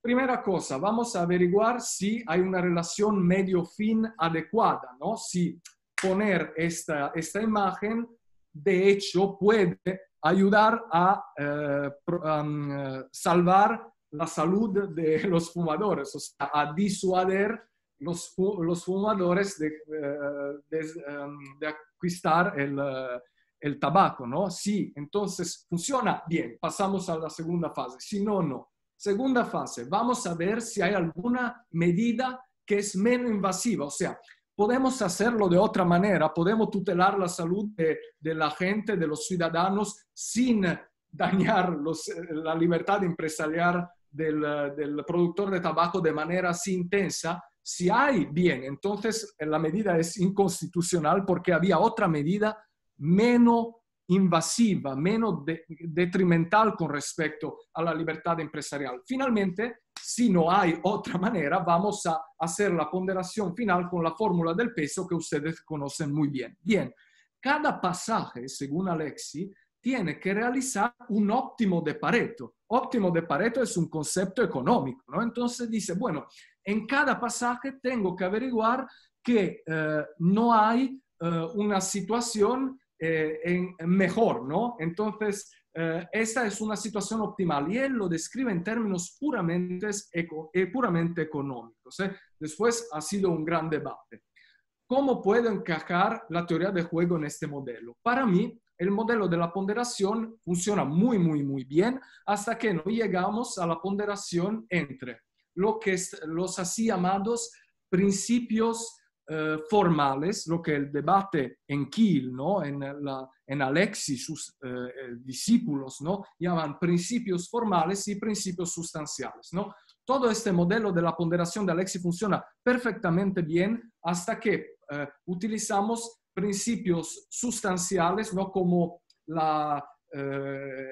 Primera cosa, vamos a averiguar si hay una relación medio-fin adecuada, ¿no? Si poner esta, esta imagen de hecho puede ayudar a, eh, eh, salvar la salud de los fumadores, o sea, a disuadir los, los fumadores de, eh, de, acquistar el, el, tabaco, ¿no? Sí, entonces funciona bien, pasamos a la segunda fase, si no, no. Segunda fase, vamos a ver si hay alguna medida que es menos invasiva, o sea, podemos hacerlo de otra manera, podemos tutelar la salud de, la gente, de los ciudadanos, sin dañar eh, la libertad empresarial eh, del, productor de tabaco de manera así intensa. Si hay bien, entonces la medida es inconstitucional porque había otra medida menos invasiva, menos detrimental con respecto a la libertad empresarial. Finalmente, si no hay otra manera, vamos a hacer la ponderación final con la fórmula del peso que ustedes conocen muy bien. Bien, cada pasaje, según Alexi, tiene que realizar un óptimo de Pareto. Óptimo de Pareto es un concepto económico, ¿no? Entonces dice, bueno, en cada pasaje tengo que averiguar que eh, no hay eh, una situación eh, en, mejor, ¿no? Entonces, eh, esta es una situación optimal y él lo describe en términos puramente, eh, puramente económicos. ¿eh? Después ha sido un gran debate. ¿Cómo puedo encajar la teoría de juego en este modelo? Para mí, el modelo de la ponderación funciona muy, muy, muy bien hasta que no llegamos a la ponderación entre lo que es, los así llamados principios eh, formales, lo que el debate en Kiel, ¿no? en, la, sus eh, eh, discípulos llaman principios formales y principios sustanciales. ¿no? Todo este modelo de la ponderación de Alexis funciona perfectamente bien hasta que utilizamos principios sustanciales como la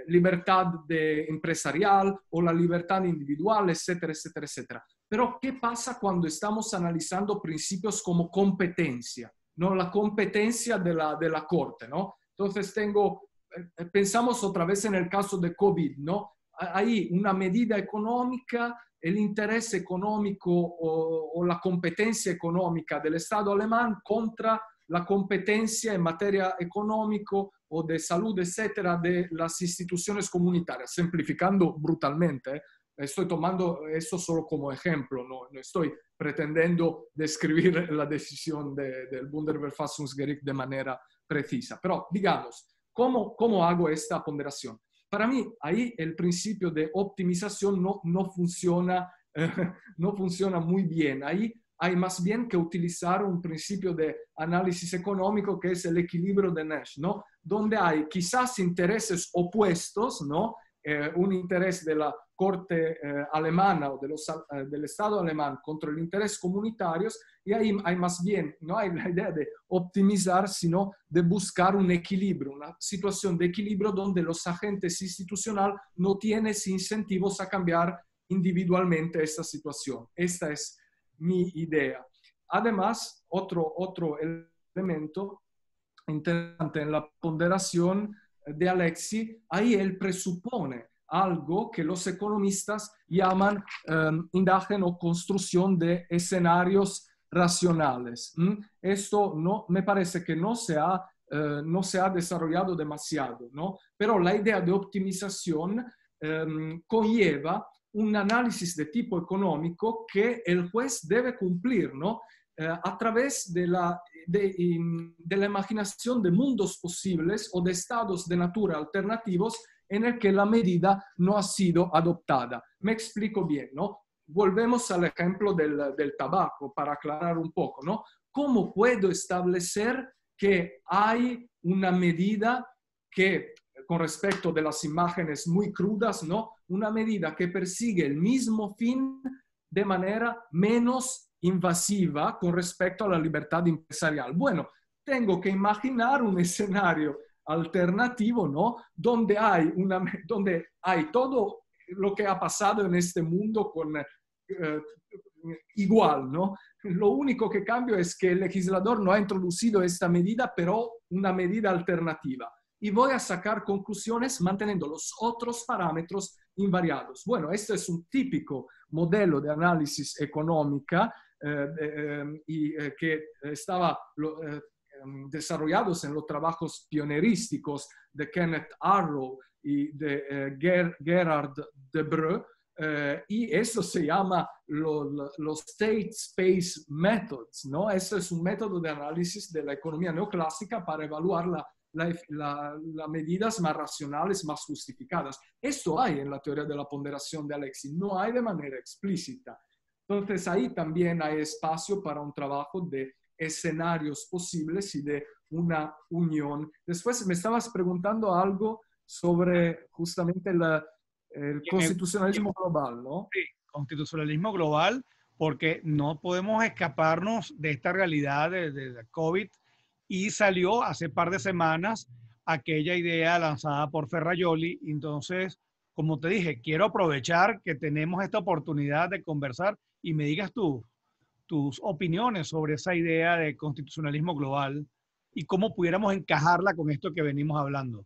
libertad empresarial o la libertad individual, etcétera, etcétera, etcétera. Pero, ¿qué pasa cuando estamos analizando principios como competencia? ¿no? La competencia de la, de la corte, ¿no? Entonces tengo, eh, eh, pensamos otra vez en el caso de COVID, ¿no? Hay una medida económica, el interés económico o, o la competencia económica del Estado alemán contra la competencia en materia económica o de salud, etcétera, de las instituciones comunitarias, simplificando brutalmente, ¿eh? Estoy tomando esto solo como ejemplo, no, estoy pretendiendo describir la decisión de, del Bundesverfassungsgericht de manera precisa. Pero digamos, ¿cómo, ¿cómo hago esta ponderación? Para mí, ahí el principio de optimización no, no funciona, no funciona muy bien. Ahí hay más bien que utilizar un principio de análisis económico que es el equilibrio de Nash, ¿no? Donde hay quizás intereses opuestos, ¿no? Eh, un interés de la corte eh, alemana o de los, eh, del Estado alemán contra el interés comunitario, y ahí hay más bien, no hay la idea de optimizar, sino de buscar un equilibrio, una situación de equilibrio donde los agentes institucional no tienen incentivos a cambiar individualmente esta situación. Esta es mi idea. Además, otro, otro elemento interesante en la ponderación de Alexi, ahí él presupone algo que los economistas llaman um, o construcción de escenarios racionales. Esto no, me parece que no se ha, eh, no se ha desarrollado demasiado, ¿no? pero la idea de optimización em, conlleva un análisis de tipo económico que el juez debe cumplir, ¿no? Eh, a través de la, de, la imaginación de mundos posibles o de estados de natura alternativos en el que la medida no ha sido adoptada. Me explico bien, ¿no? Volvemos al ejemplo del, del tabaco para aclarar un poco, ¿no? ¿Cómo puedo establecer que hay una medida que, con respecto de las imágenes muy crudas, ¿no? Una medida que persigue el mismo fin de manera menos invasiva con respecto a la libertad empresarial. Bueno, tengo que imaginar un escenario alternativo, ¿no? Donde hay, una, donde hay todo lo que ha pasado en este mundo con eh, igual, ¿no? Lo único que cambio es que el legislador no ha introducido esta medida, pero una medida alternativa. Y voy a sacar conclusiones manteniendo los otros parámetros invariados. Bueno, este es un típico modelo de análisis económica eh, em, y eh, que estaba eh, em, desarrollados en los trabajos pionerísticos de Kenneth Arrow y de Ger Gerard Debreu, y eso se llama los State Space Methods, ¿no? Eso es un método de análisis de la economía neoclásica para evaluar las medidas más racionales, más justificadas. Esto hay en la teoría de la ponderación de Alexis, no hay de manera explícita. Entonces ahí también hay espacio para un trabajo de escenarios posibles y de una unión. Después me estabas preguntando algo sobre justamente el constitucionalismo global, ¿no? Sí, constitucionalismo global, porque no podemos escaparnos de esta realidad de, COVID y salió hace par de semanas aquella idea lanzada por Ferrayoli. Entonces, como te dije, quiero aprovechar que tenemos esta oportunidad de conversar y me digas tú, tus opiniones sobre esa idea de constitucionalismo global y cómo pudiéramos encajarla con esto que venimos hablando.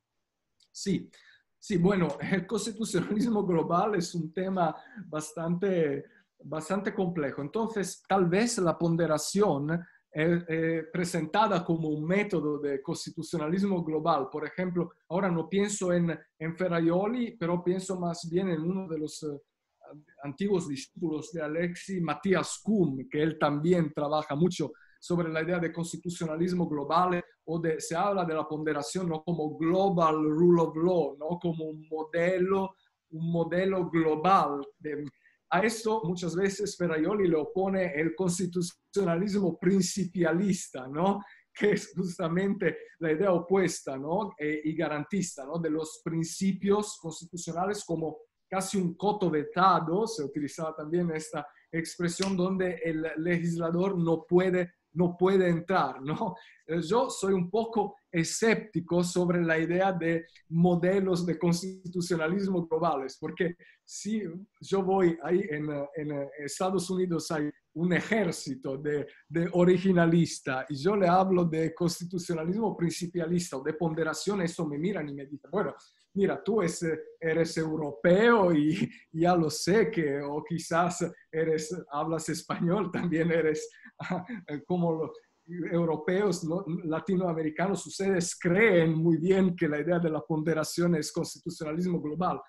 Sí, sí, bueno, el constitucionalismo global es un tema bastante, bastante complejo. Entonces, tal vez la ponderación eh, eh, presentada como un método de constitucionalismo global. Por ejemplo, ahora no pienso en, en Ferraioli, pero pienso más bien en uno de los... Eh, antiguos discípulos de Alexi, Matías Kuhn, que él también trabaja mucho sobre la idea de constitucionalismo global o de, se habla de la ponderación ¿no? como global rule of law, ¿no? como un modelo, un modelo global. a esto muchas veces Ferraioli le opone el constitucionalismo principialista, ¿no? que es justamente la idea opuesta ¿no? Eh, y garantista ¿no? de los principios constitucionales como casi un coto vetado, se utilizaba también esta expresión donde el legislador no puede, no puede entrar, ¿no? Eh, yo soy un poco escéptico sobre la idea de modelos de constitucionalismo globales, porque si yo voy ahí en, Estados Unidos hay un ejército de, de, originalista y yo le hablo de constitucionalismo principialista o de ponderación, eso me miran y me dicen, bueno, mira, tú eh, eres europeo y ya lo sé que, o quizás eres, hablas español, también eres eh, como europeos, latinoamericanos, ustedes creen muy bien que la idea de la ponderación es constitucionalismo global,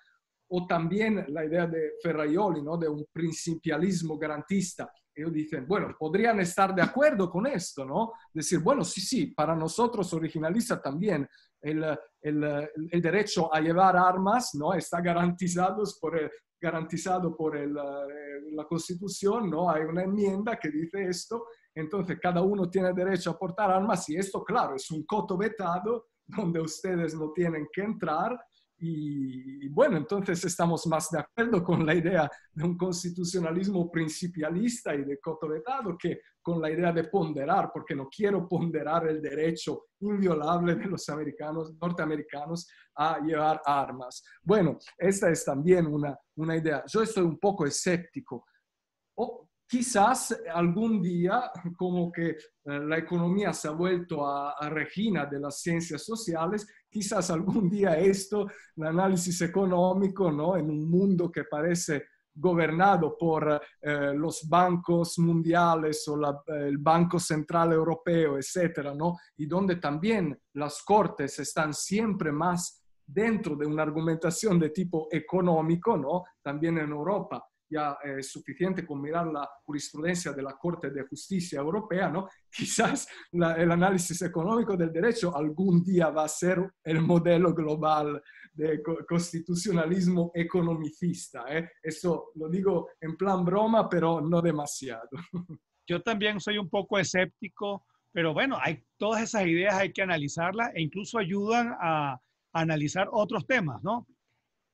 o también la idea de Ferraioli, ¿no? de un principialismo garantista ellos dicen, bueno, podrían estar de acuerdo con esto, ¿no? Decir, bueno, sí, sí, para nosotros originaliza también el, el, el derecho a llevar armas, ¿no? Está garantizado por, garantizado por eh, la Constitución, ¿no? Hay una enmienda que dice esto, entonces cada uno tiene derecho a portar armas y esto, claro, es un coto vetado donde ustedes no tienen que entrar, y bueno, entonces estamos más de acuerdo con la idea de un constitucionalismo principialista y de cotovetado que con la idea de ponderar, porque no quiero ponderar el derecho inviolable de los americanos, norteamericanos a llevar armas. Bueno, esta es también una, una idea. Yo estoy un poco escéptico quizás algún día, como que eh, la economía se ha vuelto a, regina de las ciencias sociales, quizás algún día esto, el análisis económico, ¿no? En un mundo que parece gobernado por eh, los bancos mundiales o el Banco Central Europeo, etcétera, ¿no? Y donde también las cortes están siempre más dentro de una argumentación de tipo económico, ¿no? También en Europa ya es eh, suficiente con mirar la jurisprudencia de la Corte de Justicia Europea, ¿no? quizás el análisis económico del derecho algún día va a ser el modelo global de constitucionalismo economicista. ¿eh? Eso lo digo en plan broma, pero no demasiado. Yo también soy un poco escéptico, pero bueno, hay todas esas ideas hay que analizarlas e incluso ayudan a, a analizar otros temas, ¿no?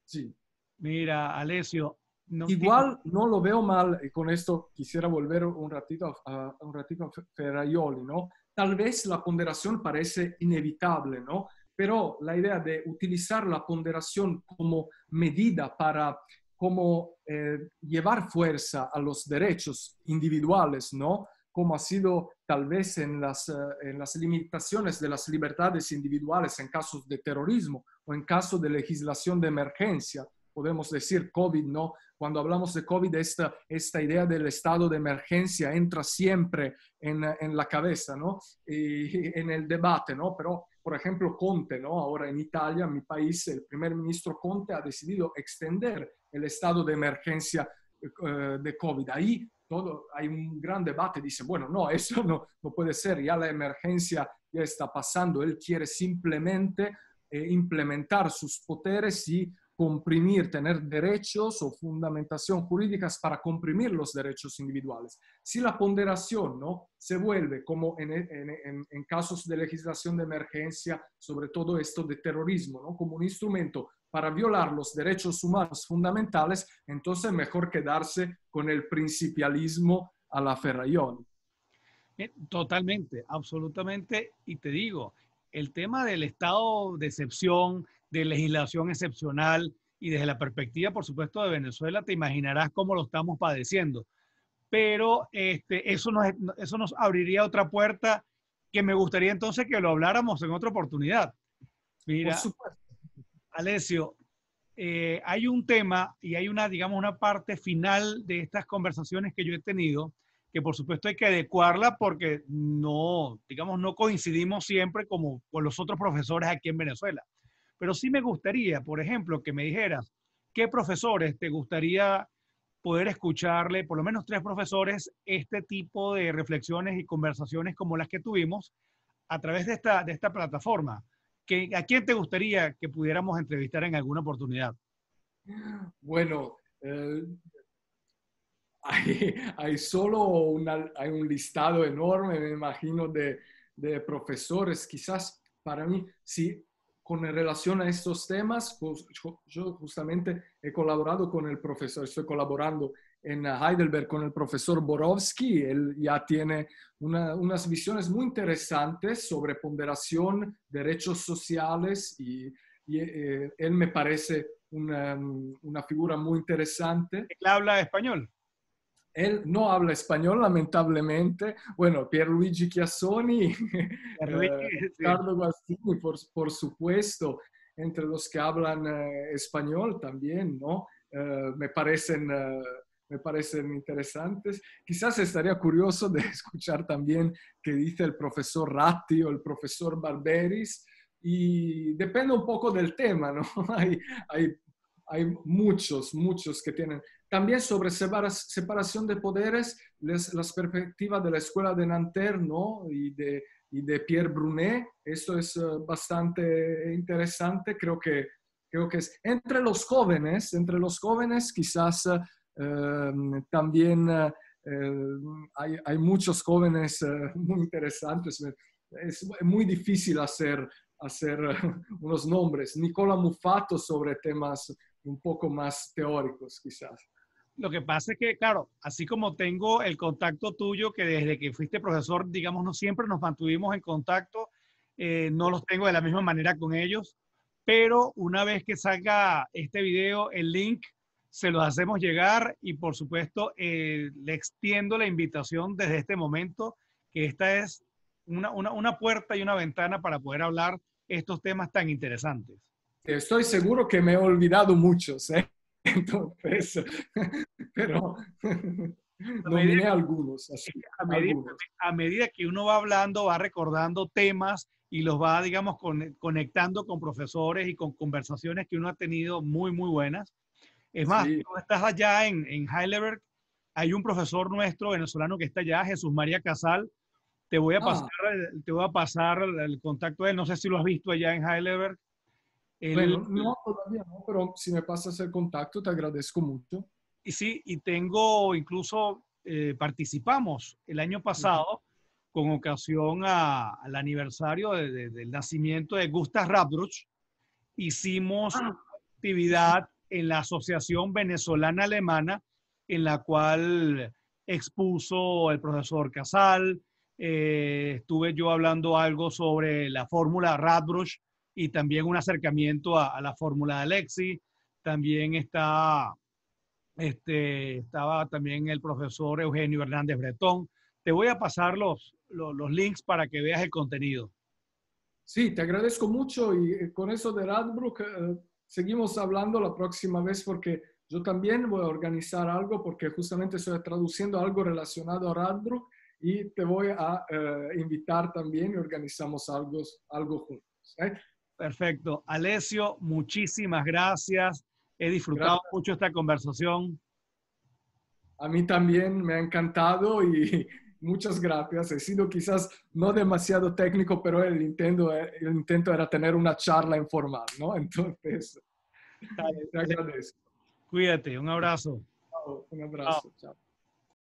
Sí. Mira, Alessio, Igual no lo veo mal, y eh, con esto quisiera volver un ratito a, un ratito a Ferraioli, ¿no? Tal vez la ponderación parece inevitable, ¿no? Pero la idea de utilizar la ponderación como medida para como, eh, llevar fuerza a los derechos individuales, ¿no? Como ha sido tal vez en las, eh, en las limitaciones de las libertades individuales en casos de terrorismo o en caso de legislación de emergencia, podemos decir COVID, ¿no? Cuando hablamos de COVID, esta, esta idea del estado de emergencia entra siempre en, en la cabeza, ¿no? Y, en el debate, ¿no? Pero, por ejemplo, Conte, ¿no? Ahora en Italia, mi país, el primer ministro Conte ha decidido extender el estado de emergencia eh, de COVID. Ahí todo, hay un gran debate, dice, bueno, no, eso no, puede ser, ya la emergencia ya está pasando, él quiere simplemente eh, implementar sus poderes y comprimir, tener derechos o fundamentación jurídicas para comprimir los derechos individuales. Si la ponderación ¿no? se vuelve, como en, casos de legislación de emergencia, sobre todo esto de terrorismo, como un instrumento para violar los derechos humanos fundamentales, entonces mejor quedarse con el principialismo a la Ferrayón. Totalmente, absolutamente. Y te digo, el tema del estado de excepción, de legislación excepcional y desde la perspectiva, por supuesto, de Venezuela, te imaginarás cómo lo estamos padeciendo. Pero este, eso, nos, eso nos abriría otra puerta que me gustaría entonces que lo habláramos en otra oportunidad. Mira, Alessio, eh, hay un tema y hay una, digamos, una parte final de estas conversaciones que yo he tenido, que por supuesto hay que adecuarla porque no, digamos, no coincidimos siempre como con los otros profesores aquí en Venezuela. Pero sí me gustaría, por ejemplo, que me dijeras qué profesores te gustaría poder escucharle, por lo menos tres profesores, este tipo de reflexiones y conversaciones como las que tuvimos a través de esta, de esta plataforma. ¿A quién te gustaría que pudiéramos entrevistar en alguna oportunidad? Bueno, eh, hay, solo un listado enorme, me imagino, de, profesores. Quizás para mí, sí con relación a estos temas, yo justamente he colaborado con el profesor, estoy colaborando en Heidelberg con el profesor Borowski, él ya tiene unas visiones muy interesantes sobre ponderación, derechos sociales y, eh, eh, él me parece una, una, figura muy interesante. Él habla español él no habla español, lamentablemente. Bueno, Pierluigi Chiassoni, eh, Pierluigi, Ricardo Guastini, por, supuesto, entre los que hablan eh, español también, ¿no? Eh, me parecen... me parecen interesantes. Quizás estaría curioso de escuchar también qué dice el profesor Ratti o el profesor Barberis. Y depende un poco del tema, ¿no? hay, hay hay muchos, muchos que tienen también sobre separación de poderes, las perspectivas de la escuela de Nanterre ¿no? y, de, Pierre Brunet, esto es eh, bastante interesante, creo que, creo que entre los jóvenes, entre los jóvenes quizás eh, em, también eh, hay, muchos jóvenes muy interesantes, es muy difícil hacer, hacer unos nombres, Nicola Muffato sobre temas un poco más teóricos quizás. Lo que pasa es que, claro, así como tengo el contacto tuyo, que desde que fuiste profesor, digamos, no siempre nos mantuvimos en contacto, eh, no los tengo de la misma manera con ellos, pero una vez que salga este video, el link se los hacemos llegar y por supuesto eh, le extiendo la invitación desde este momento, que esta es una, una, una puerta y una ventana para poder hablar estos temas tan interesantes. Estoy seguro que me he olvidado muchos. ¿eh? Entonces, pero algunos. a, medida, que uno va hablando, va recordando temas y los va, digamos, conectando con profesores y con conversaciones que uno ha tenido muy, muy buenas. Es más, tú estás allá en, Heidelberg, hay un profesor nuestro venezolano que está allá, Jesús María Casal. Te voy a ah. pasar, eh, te voy a pasar el contacto de él. No sé si lo has visto allá en Heidelberg bueno, no, todavía no, pero si me pasas el contacto, te agradezco mucho. Y sí, y tengo incluso, eh, participamos el año pasado con ocasión al aniversario del nacimiento de Gustav Radbruch. Hicimos ah. actividad en la Asociación Venezolana Alemana, en la cual expuso el profesor Casal. Eh, estuve yo hablando algo sobre la fórmula Radbruch y también un acercamiento a, la fórmula de Alexi. También está, este, estaba también el profesor Eugenio Hernández Bretón. Te voy a pasar los, los, links para que veas el contenido. Sí, te agradezco mucho y eh, con eso de Radbrook eh, seguimos hablando la próxima vez porque yo también voy a organizar algo porque justamente estoy traduciendo algo relacionado a Radbrook y te voy a eh, invitar también y organizamos algo, algo juntos. Perfecto. Alessio, muchísimas gracias. He disfrutado mucho esta conversación. A mí también me ha encantado y muchas gracias. He sido quizás no demasiado técnico, pero el intento, era tener una charla informal, ¿no? Entonces, te agradezco. Cuídate, un abrazo. un abrazo, chao.